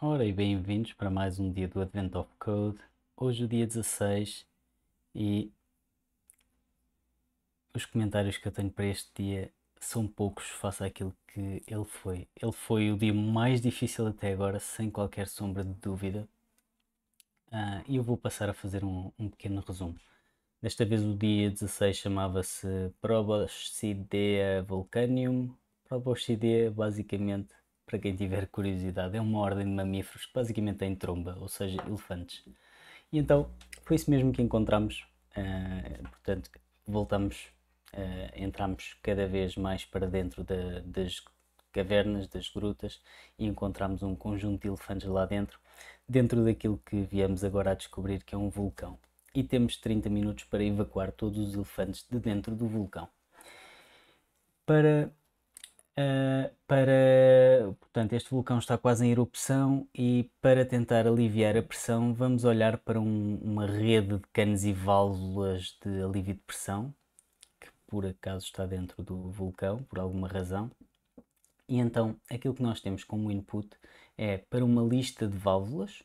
Ora e bem-vindos para mais um dia do Advent of Code. Hoje o dia 16 e os comentários que eu tenho para este dia são poucos face àquilo que ele foi. Ele foi o dia mais difícil até agora, sem qualquer sombra de dúvida. Ah, e uh, eu vou passar a fazer um, um, pequeno resumo. Desta vez o dia 16 chamava-se Proboscidea Vulcanium. Proboscidea basicamente para quem tiver curiosidade, é uma ordem de mamíferos que basicamente tem tromba, ou seja, elefantes. E então foi isso mesmo que encontramos. Uh, portanto, voltamos, uh, entramos cada vez mais para dentro das cavernas, das grutas e encontramos um conjunto de elefantes lá dentro, dentro daquilo que viemos agora a descobrir que é um vulcão. E temos 30 minutos para evacuar todos os elefantes de dentro do vulcão. Para ah, para. Portanto, este vulcão está quase em erupção e para tentar aliviar a pressão, vamos olhar para um, uma rede de canos e válvulas de alívio de pressão, que por acaso está dentro do vulcão, por alguma razão. E então, aquilo que nós temos como input é para uma lista de válvulas,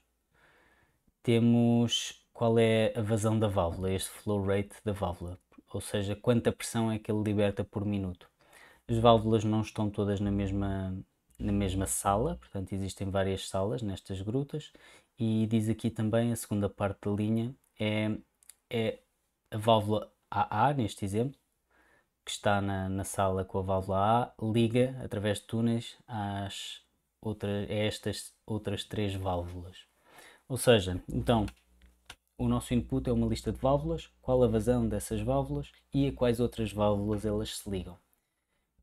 temos qual é a vazão da válvula, este flow rate da válvula, ou seja, quanta pressão é que ele liberta por minuto. As válvulas não estão todas na mesma, na mesma sala, portanto existem várias salas nestas grutas e diz aqui também a segunda parte da linha é, é a válvula AA, neste exemplo, que está na, na sala com a válvula A, liga através de túneis às outras, a estas outras três válvulas. Ou seja, então, o nosso input é uma lista de válvulas, qual a vazão dessas válvulas e a quais outras válvulas elas se ligam.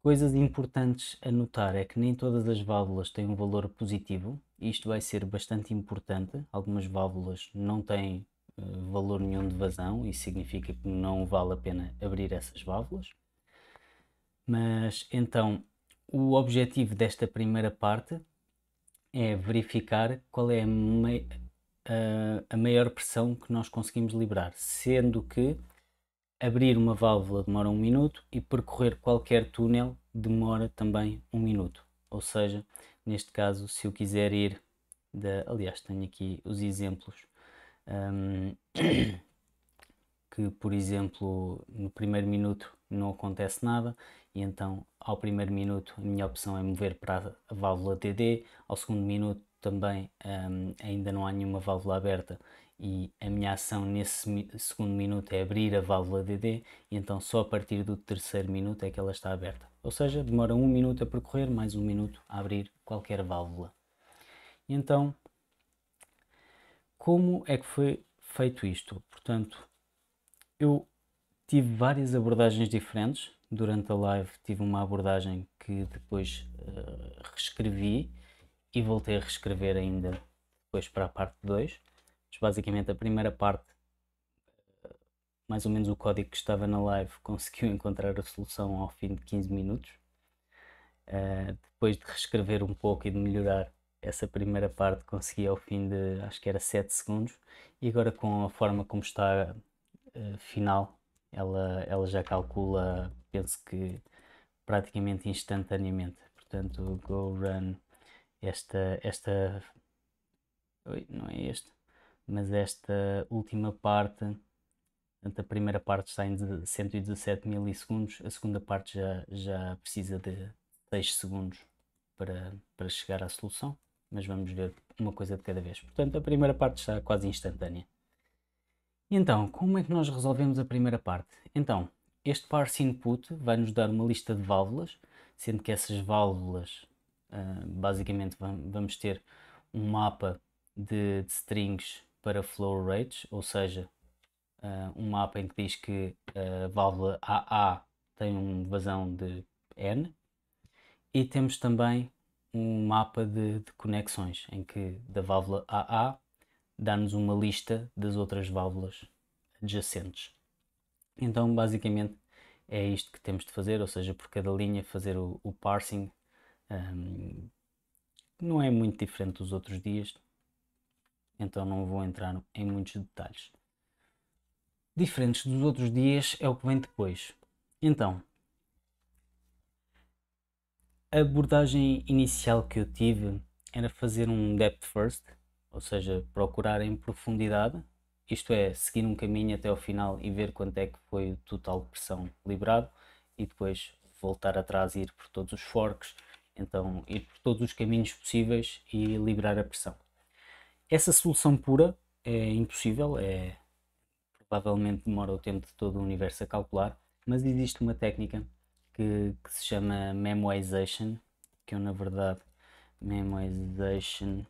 Coisas importantes a notar é que nem todas as válvulas têm um valor positivo, isto vai ser bastante importante. Algumas válvulas não têm uh, valor nenhum de vazão, isso significa que não vale a pena abrir essas válvulas. Mas então, o objetivo desta primeira parte é verificar qual é a, mei a, a maior pressão que nós conseguimos liberar, sendo que abrir uma válvula demora um minuto e percorrer qualquer túnel demora também um minuto. Ou seja, neste caso, se eu quiser ir, aliás, tenho aqui os exemplos, um, que por exemplo, no primeiro minuto não acontece nada e então ao primeiro minuto a minha opção é mover para a válvula TD, ao segundo minuto também um, ainda não há nenhuma válvula aberta e a minha ação nesse segundo minuto é abrir a válvula DD e então só a partir do terceiro minuto é que ela está aberta. Ou seja, demora um minuto a percorrer, mais um minuto a abrir qualquer válvula. E então, como é que foi feito isto? Portanto, eu tive várias abordagens diferentes. Durante a live tive uma abordagem que depois uh, eh, reescrevi e voltei a reescrever ainda depois para a parte 2 basicamente a primeira parte, mais ou menos o código que estava na live, conseguiu encontrar a solução ao fim de 15 minutos. Uh, depois de reescrever um pouco e de melhorar essa primeira parte, consegui ao fim de acho que era 7 segundos. E agora, com a forma como está uh, final, ela, ela já calcula, penso que praticamente instantaneamente. Portanto, go run esta. esta... Oi, não é este mas esta última parte, a primeira parte está em 117 milissegundos, a segunda parte já, já precisa de 6 segundos para, para chegar à solução, mas vamos ver uma coisa de cada vez. Portanto, a primeira parte está quase instantânea. Então, como é que nós resolvemos a primeira parte? Então, este parse input vai nos dar uma lista de válvulas, sendo que essas válvulas, ah, basicamente, vamos ter um mapa de, de strings para flow rates, ou seja, uh, um mapa em que diz que a válvula AA tem um vazão de N e temos também um mapa de, de conexões em que da válvula AA dá-nos uma lista das outras válvulas adjacentes. Então, basicamente, é isto que temos de fazer, ou seja, por cada linha fazer o, o parsing. Um, não é muito diferente dos outros dias, então não vou entrar em muitos detalhes. Diferentes dos outros dias é o que vem depois. Então, a abordagem inicial que eu tive era fazer um depth first, ou seja, procurar em profundidade, isto é, seguir um caminho até ao final e ver quanto é que foi o total de pressão liberado e depois voltar atrás e ir por todos os forks, então ir por todos os caminhos possíveis e liberar a pressão. Essa solução pura é impossível, é provavelmente demora o tempo de todo o universo a calcular, mas existe uma técnica que, que se chama memoization, que eu é, na verdade memoization.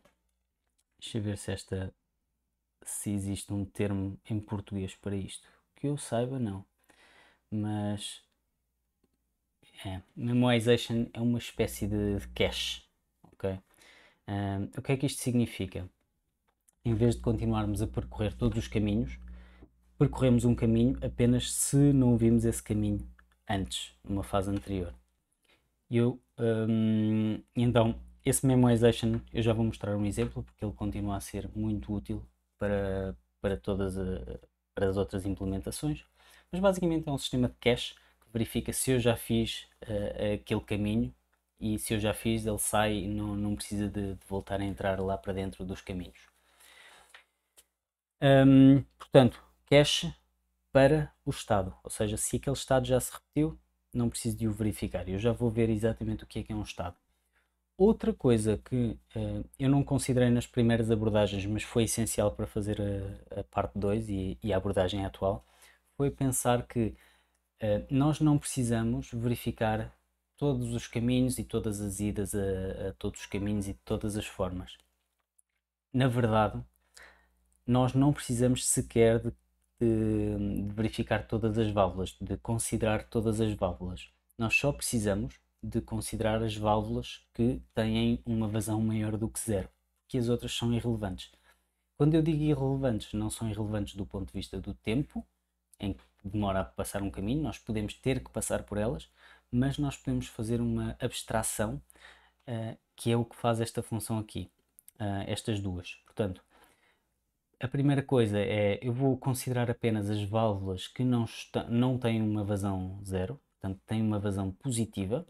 Deixa eu ver se esta se existe um termo em português para isto. Que eu saiba não. Mas é, memoization é uma espécie de cache, ok? Um, o que é que isto significa? em vez de continuarmos a percorrer todos os caminhos, percorremos um caminho apenas se não vimos esse caminho antes, numa fase anterior. Eu, um, então, esse memoization eu já vou mostrar um exemplo porque ele continua a ser muito útil para, para todas a, eh, para as outras implementações. Mas basicamente é um sistema de cache que verifica se eu já fiz uh, aquele caminho e se eu já fiz ele sai e não, não precisa de, de voltar a entrar lá para dentro dos caminhos. Um, portanto, cache para o estado, ou seja, se aquele estado já se repetiu, não preciso de o verificar, eu já vou ver exatamente o que é que é um estado. Outra coisa que uh, eu não considerei nas primeiras abordagens, mas foi essencial para fazer a, a parte 2 e, e, a abordagem atual, foi pensar que uh, nós não precisamos verificar todos os caminhos e todas as idas a, a todos os caminhos e de todas as formas. Na verdade, nós não precisamos sequer de, de, de verificar todas as válvulas, de considerar todas as válvulas. Nós só precisamos de considerar as válvulas que têm uma vazão maior do que zero, que as outras são irrelevantes. Quando eu digo irrelevantes, não são irrelevantes do ponto de vista do tempo, em que demora a passar um caminho, nós podemos ter que passar por elas, mas nós podemos fazer uma abstração, uh, que é o que faz esta função aqui, uh, estas duas. Portanto, a primeira coisa é, eu vou considerar apenas as válvulas que não, está, não têm uma vazão zero, portanto têm uma vazão positiva,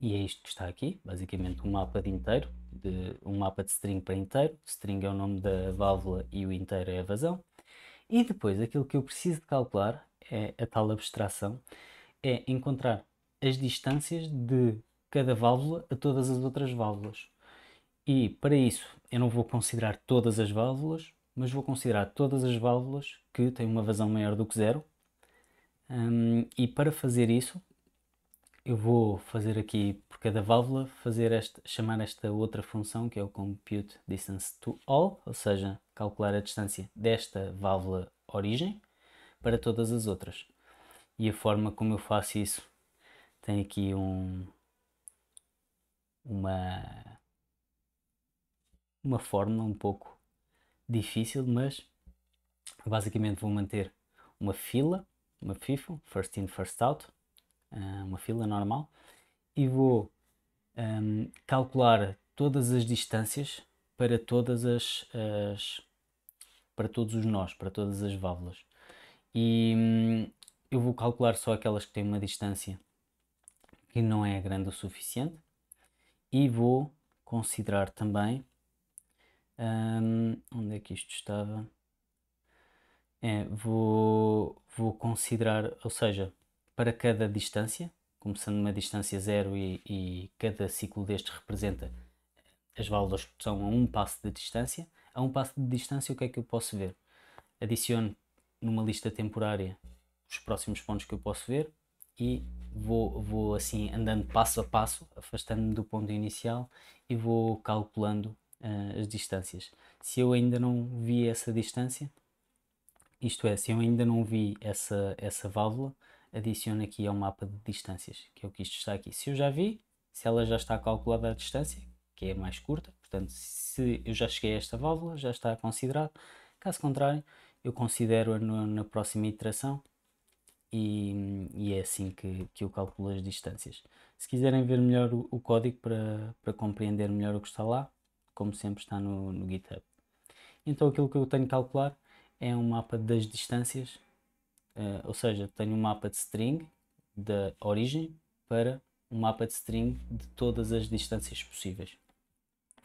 e é isto que está aqui, basicamente um mapa de inteiro, de, um mapa de string para inteiro, string é o nome da válvula e o inteiro é a vazão. E depois aquilo que eu preciso de calcular, é a tal abstração, é encontrar as distâncias de cada válvula a todas as outras válvulas. E para isso eu não vou considerar todas as válvulas, mas vou considerar todas as válvulas que têm uma vazão maior do que zero. Um, e para fazer isso, eu vou fazer aqui por cada válvula fazer este, chamar esta outra função que é o compute distance to all, ou seja, calcular a distância desta válvula origem para todas as outras. E a forma como eu faço isso tem aqui um uma uma fórmula um pouco difícil, mas basicamente vou manter uma fila, uma FIFO, first in, first out, ah, uma fila normal, e vou um, calcular todas as distâncias para todas as, as, para todos os nós, para todas as válvulas. E hum, eu vou calcular só aquelas que têm uma distância que não é grande o suficiente e vou considerar também um, onde é que isto estava? É, vou, vou considerar, ou seja, para cada distância, começando numa distância zero e, e cada ciclo destes representa as válvulas que são a um passo de distância, a um passo de distância o que é que eu posso ver? Adiciono numa lista temporária os próximos pontos que eu posso ver e vou, vou assim andando passo a passo, afastando-me do ponto inicial e vou calculando uh, as distâncias. Se eu ainda não vi essa distância, isto é, se eu ainda não vi essa, essa válvula, adiciono aqui ao mapa de distâncias, que é o que isto está aqui. Se eu já vi, se ela já está calculada a distância, que é mais curta, portanto, se eu já cheguei a esta válvula, já está considerado. Caso contrário, eu considero-a na próxima iteração e, e, é assim que, que eu calculo as distâncias. Se quiserem ver melhor o, o código para, para compreender melhor o que está lá, como sempre está no, no GitHub. Então aquilo que eu tenho que calcular é um mapa das distâncias, uh, ou seja, tenho um mapa de string da origem para um mapa de string de todas as distâncias possíveis.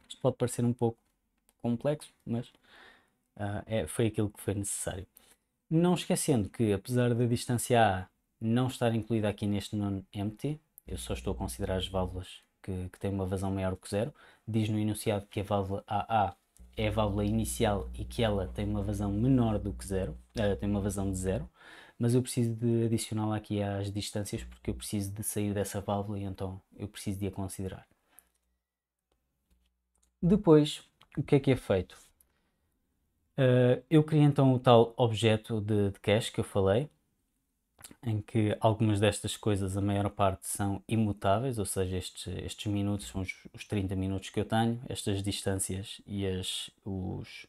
Isto pode parecer um pouco complexo, mas uh, é, foi aquilo que foi necessário. Não esquecendo que, apesar da distância A não estar incluída aqui neste non-empty, eu só estou a considerar as válvulas que, que, tem uma vazão maior que zero. Diz no enunciado que a válvula AA é a válvula inicial e que ela tem uma vazão menor do que zero, uh, tem uma vazão de zero, mas eu preciso de adicioná-la aqui às distâncias porque eu preciso de sair dessa válvula e então eu preciso de a considerar. Depois, o que é que é feito? Uh, eu criei então o tal objeto de, de cache que eu falei, em que algumas destas coisas, a maior parte, são imutáveis, ou seja, estes, estes minutos são os, os 30 minutos que eu tenho, estas distâncias e as, os,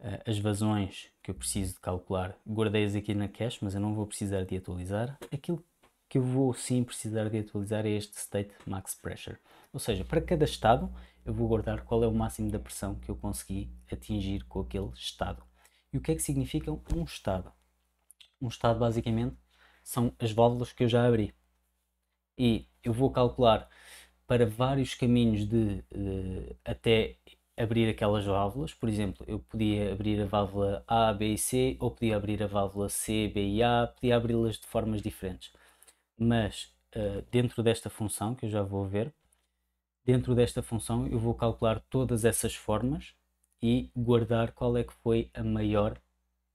eh, as vazões que eu preciso de calcular, guardei-as aqui na cache, mas eu não vou precisar de atualizar. Aquilo que eu vou sim precisar de atualizar é este state max pressure, ou seja, para cada estado eu vou guardar qual é o máximo da pressão que eu consegui atingir com aquele estado. E o que é que significa um estado? Um estado basicamente são as válvulas que eu já abri. E eu vou calcular para vários caminhos de, de eh, até abrir aquelas válvulas. Por exemplo, eu podia abrir a válvula A, B e C, ou podia abrir a válvula C, B e A, podia abri-las de formas diferentes. Mas uh, dentro desta função, que eu já vou ver, dentro desta função eu vou calcular todas essas formas e guardar qual é que foi a maior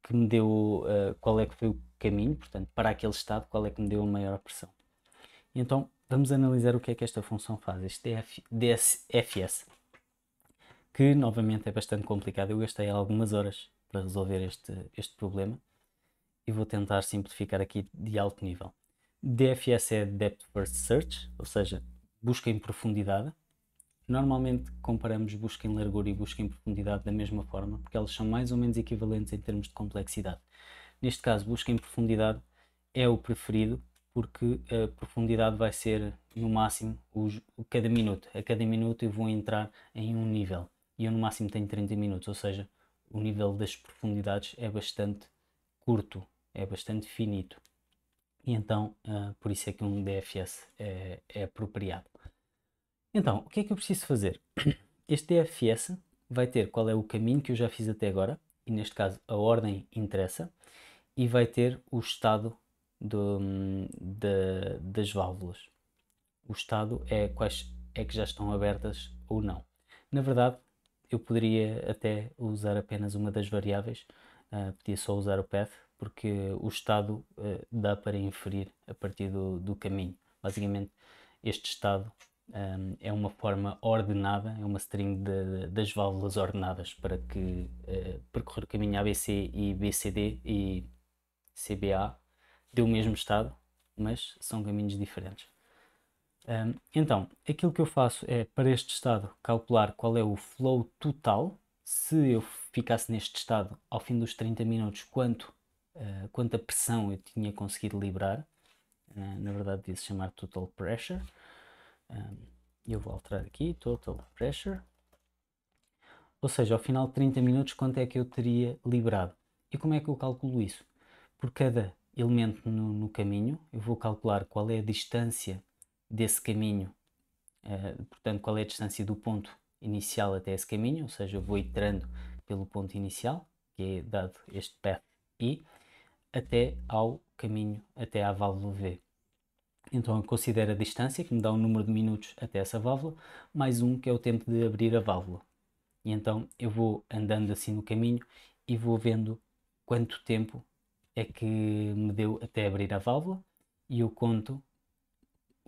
que me deu, uh, qual é que foi o caminho, portanto, para aquele estado, qual é que me deu a maior pressão. Então, vamos analisar o que é que esta função faz, este DFS DSFS, que novamente é bastante complicado. Eu gastei algumas horas para resolver este, este problema e vou tentar simplificar aqui de alto nível. DFS é Depth First Search, ou seja, busca em profundidade. Normalmente comparamos busca em largura e busca em profundidade da mesma forma, porque elas são mais ou menos equivalentes em termos de complexidade neste caso busca em profundidade, é o preferido, porque a profundidade vai ser no máximo os, cada minuto. A cada minuto eu vou entrar em um nível e eu no máximo tenho 30 minutos, ou seja, o nível das profundidades é bastante curto, é bastante finito. E então, uh, por isso é que um DFS é, é apropriado. Então, o que é que eu preciso fazer? Este DFS vai ter qual é o caminho que eu já fiz até agora, e neste caso a ordem interessa, e vai ter o estado do, de, das válvulas. O estado é quais é que já estão abertas ou não. Na verdade, eu poderia até usar apenas uma das variáveis, uh, podia só usar o path, porque o estado uh, dá para inferir a partir do, do caminho. Basicamente, este estado um, ah, é uma forma ordenada, é uma string de, de, das válvulas ordenadas para que uh, percorrer o caminho ABC e BCD e CBA do mesmo estado, mas são caminhos diferentes. Um, então, aquilo que eu faço é, para este estado, calcular qual é o flow total. Se eu ficasse neste estado ao fim dos 30 minutos, quanto, uh, quanta pressão eu tinha conseguido liberar. Uh, na verdade, disse chamar total pressure. Um, eu vou alterar aqui, total pressure. Ou seja, ao final de 30 minutos, quanto é que eu teria liberado? E como é que eu calculo isso? por cada elemento no, no, caminho, eu vou calcular qual é a distância desse caminho, uh, portanto, qual é a distância do ponto inicial até esse caminho, ou seja, eu vou iterando pelo ponto inicial, que é dado este path i, até ao caminho, até à válvula V. Então eu considero a distância, que me dá o um número de minutos até essa válvula, mais um, que é o tempo de abrir a válvula. E então eu vou andando assim no caminho e vou vendo quanto tempo é que me deu até abrir a válvula e eu conto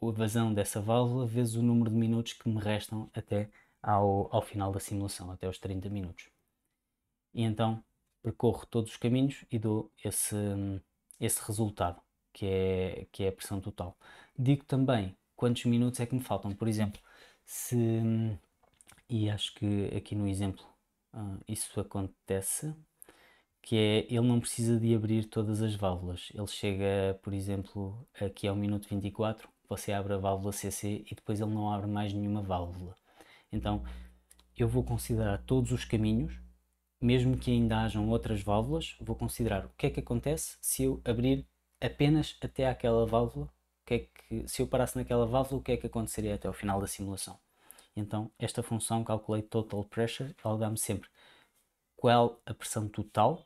a vazão dessa válvula vezes o número de minutos que me restam até ao, ao final da simulação, até os 30 minutos. E então percorro todos os caminhos e dou esse, esse resultado, que é, que é a pressão total. Digo também quantos minutos é que me faltam. Por exemplo, se. E acho que aqui no exemplo ah, isso acontece que é ele não precisa de abrir todas as válvulas. Ele chega, por exemplo, aqui ao minuto 24, você abre a válvula CC e depois ele não abre mais nenhuma válvula. Então eu vou considerar todos os caminhos, mesmo que ainda hajam outras válvulas, vou considerar o que é que acontece se eu abrir apenas até aquela válvula, o que é que, se eu parasse naquela válvula, o que é que aconteceria até ao final da simulação. Então esta função calculei total pressure, ela dá-me sempre qual a pressão total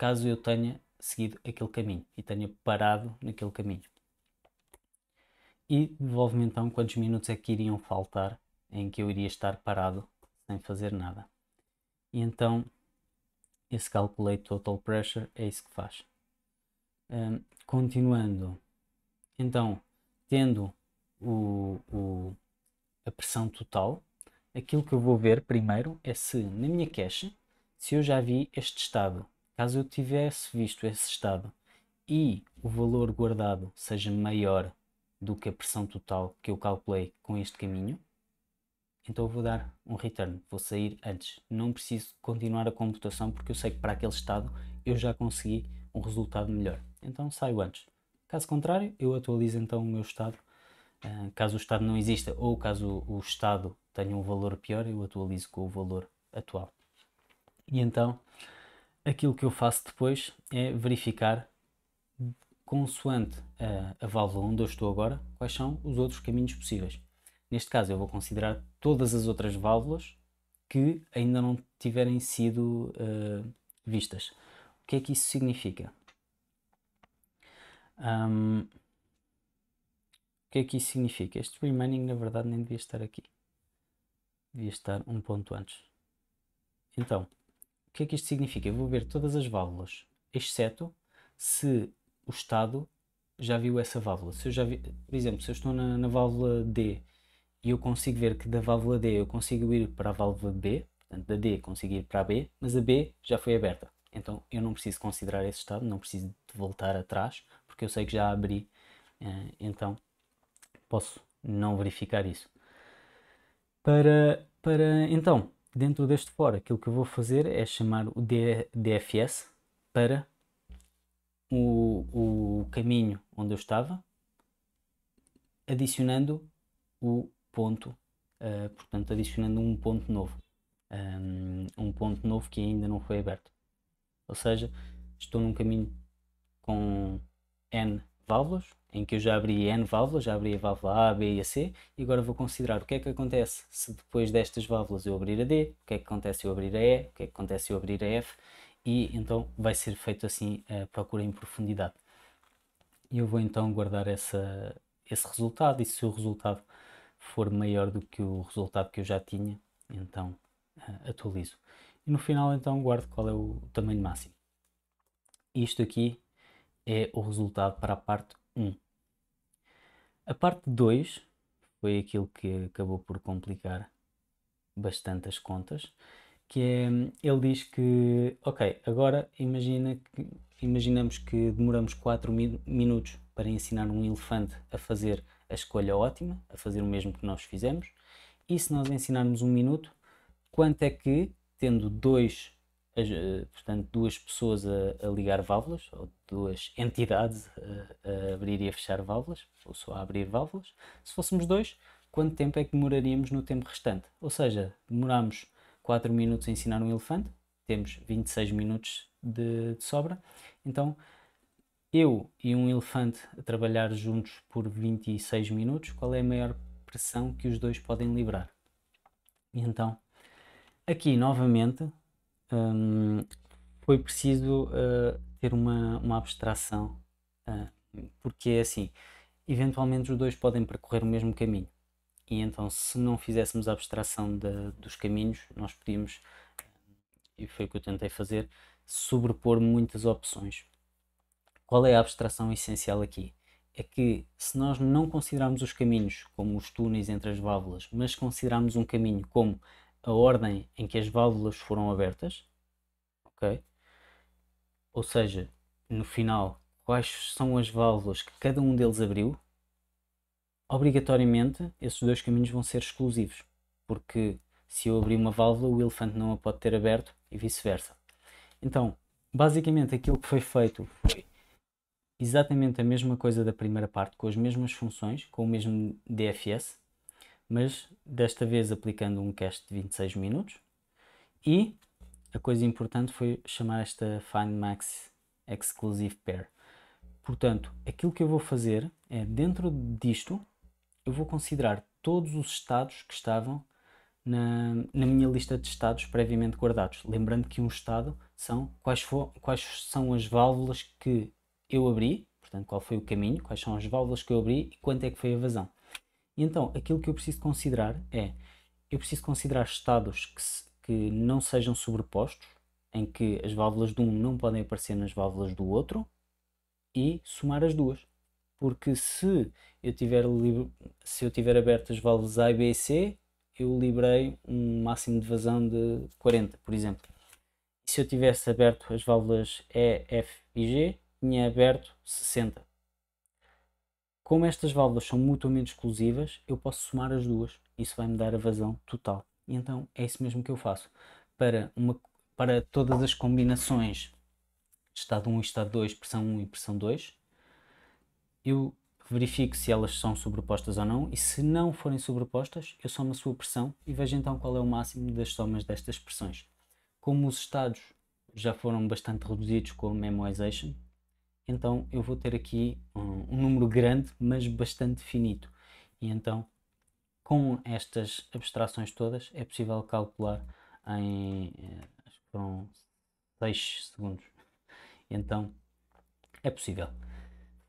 caso eu tenha seguido aquele caminho e tenha parado naquele caminho. E devolve-me então quantos minutos é que iriam faltar em que eu iria estar parado sem fazer nada. E então esse Calculate Total Pressure é isso que faz. Um, continuando, então tendo o, o, a pressão total, aquilo que eu vou ver primeiro é se na minha cache, se eu já vi este estado Caso eu tivesse visto esse estado e o valor guardado seja maior do que a pressão total que eu calculei com este caminho, então eu vou dar um return, vou sair antes. Não preciso continuar a computação porque eu sei que para aquele estado eu já consegui um resultado melhor. Então saio antes. Caso contrário, eu atualizo então o meu estado. Ah, caso o estado não exista ou caso o estado tenha um valor pior, eu atualizo com o valor atual. E então aquilo que eu faço depois é verificar, consoante a, a válvula onde eu estou agora, quais são os outros caminhos possíveis. Neste caso, eu vou considerar todas as outras válvulas que ainda não tiverem sido uh, vistas. O que é que isso significa? Um, o que é que isso significa? Este remaining, na verdade, nem devia estar aqui. Devia estar um ponto antes. Então, o que é que isto significa? Eu vou ver todas as válvulas, exceto se o estado já viu essa válvula. Se eu já vi, por exemplo, se eu estou na, na válvula D e eu consigo ver que da válvula D eu consigo ir para a válvula B, portanto da D consigo ir para a B, mas a B já foi aberta. Então eu não preciso considerar esse estado, não preciso de voltar atrás, porque eu sei que já abri, eh, então posso não verificar isso. Para, para então dentro deste fora, aquilo que eu vou fazer é chamar o DFS para o, o caminho onde eu estava, adicionando o ponto, uh, portanto, adicionando um ponto novo. Um, um, ponto novo que ainda não foi aberto. Ou seja, estou num caminho com n válvulas, em que eu já abri N válvulas, já abri a válvula A, B e a C, e agora vou considerar o que é que acontece se depois destas válvulas eu abrir a D, o que é que acontece se eu abrir a E, o que é que acontece se eu abrir a F, e então vai ser feito assim a procura em profundidade. E eu vou então guardar essa, esse resultado, e se o resultado for maior do que o resultado que eu já tinha, então uh, atualizo. E no final então guardo qual é o tamanho máximo. Isto aqui é o resultado para a parte 1. A parte 2 foi aquilo que acabou por complicar bastante as contas, que é, ele diz que, ok, agora imagina que, imaginamos que demoramos 4 minutos para ensinar um elefante a fazer a escolha ótima, a fazer o mesmo que nós fizemos, e se nós ensinarmos um minuto, quanto é que, tendo dois eh, portanto, duas pessoas a, a, ligar válvulas, ou duas entidades a, a, abrir e a fechar válvulas, ou só a abrir válvulas. Se fôssemos dois, quanto tempo é que demoraríamos no tempo restante? Ou seja, demoramos 4 minutos a ensinar um elefante, temos 26 minutos de, de sobra, então eu e um elefante a trabalhar juntos por 26 minutos, qual é a maior pressão que os dois podem liberar? E então, aqui novamente, um, foi preciso uh, ter uma, uma abstração, uh, porque é assim, eventualmente os dois podem percorrer o mesmo caminho. E então, se não fizéssemos a abstração de, dos caminhos, nós podíamos, e foi o que eu tentei fazer, sobrepor muitas opções. Qual é a abstração essencial aqui? É que se nós não considerarmos os caminhos como os túneis entre as válvulas, mas considerarmos um caminho como a ordem em que as válvulas foram abertas, ok? Ou seja, no final, quais são as válvulas que cada um deles abriu, obrigatoriamente esses dois caminhos vão ser exclusivos, porque se eu abrir uma válvula, o elefante não a pode ter aberto e vice-versa. Então, basicamente aquilo que foi feito foi exatamente a mesma coisa da primeira parte, com as mesmas funções, com o mesmo DFS, mas desta vez aplicando um cast de 26 minutos. E a coisa importante foi chamar esta Find Max Exclusive Pair. Portanto, aquilo que eu vou fazer é, dentro disto, eu vou considerar todos os estados que estavam na, na minha lista de estados previamente guardados. Lembrando que um estado são quais, for, quais são as válvulas que eu abri, portanto, qual foi o caminho, quais são as válvulas que eu abri e quanto é que foi a vazão. Então, aquilo que eu preciso considerar é, eu preciso considerar estados que, se, que não sejam sobrepostos, em que as válvulas de um não podem aparecer nas válvulas do outro, e somar as duas. Porque se eu tiver, se eu tiver aberto as válvulas A e B e C, eu liberei um máximo de vazão de 40, por exemplo. E se eu tivesse aberto as válvulas E, F e G, tinha aberto 60. Como estas válvulas são mutuamente exclusivas, eu posso somar as duas. Isso vai me dar a vazão total. E então é isso mesmo que eu faço. Para, uma, para todas as combinações estado 1 e estado 2, pressão 1 e pressão 2, eu verifico se elas são sobrepostas ou não e se não forem sobrepostas, eu somo a sua pressão e vejo então qual é o máximo das somas destas pressões. Como os estados já foram bastante reduzidos com a memoization, então eu vou ter aqui um, um número grande, mas bastante finito. E então, com estas abstrações todas, é possível calcular em eh, acho que foram 6 segundos. Então, é possível.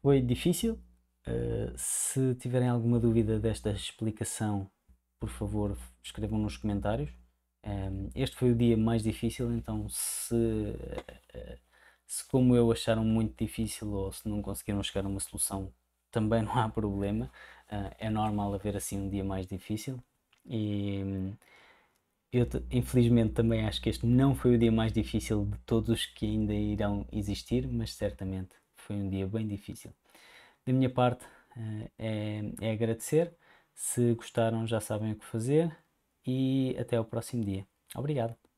Foi difícil. Uh, se tiverem alguma dúvida desta explicação, por favor, escrevam nos comentários. Um, ehm, este foi o dia mais difícil, então se. Uh, se, como eu, acharam muito difícil ou se não conseguiram chegar a uma solução, também não há problema. Uh, é normal haver assim um dia mais difícil. E hum, eu, infelizmente, também acho que este não foi o dia mais difícil de todos os que ainda irão existir, mas certamente foi um dia bem difícil. Da minha parte, uh, é, é agradecer. Se gostaram, já sabem o que fazer. E até ao próximo dia. Obrigado.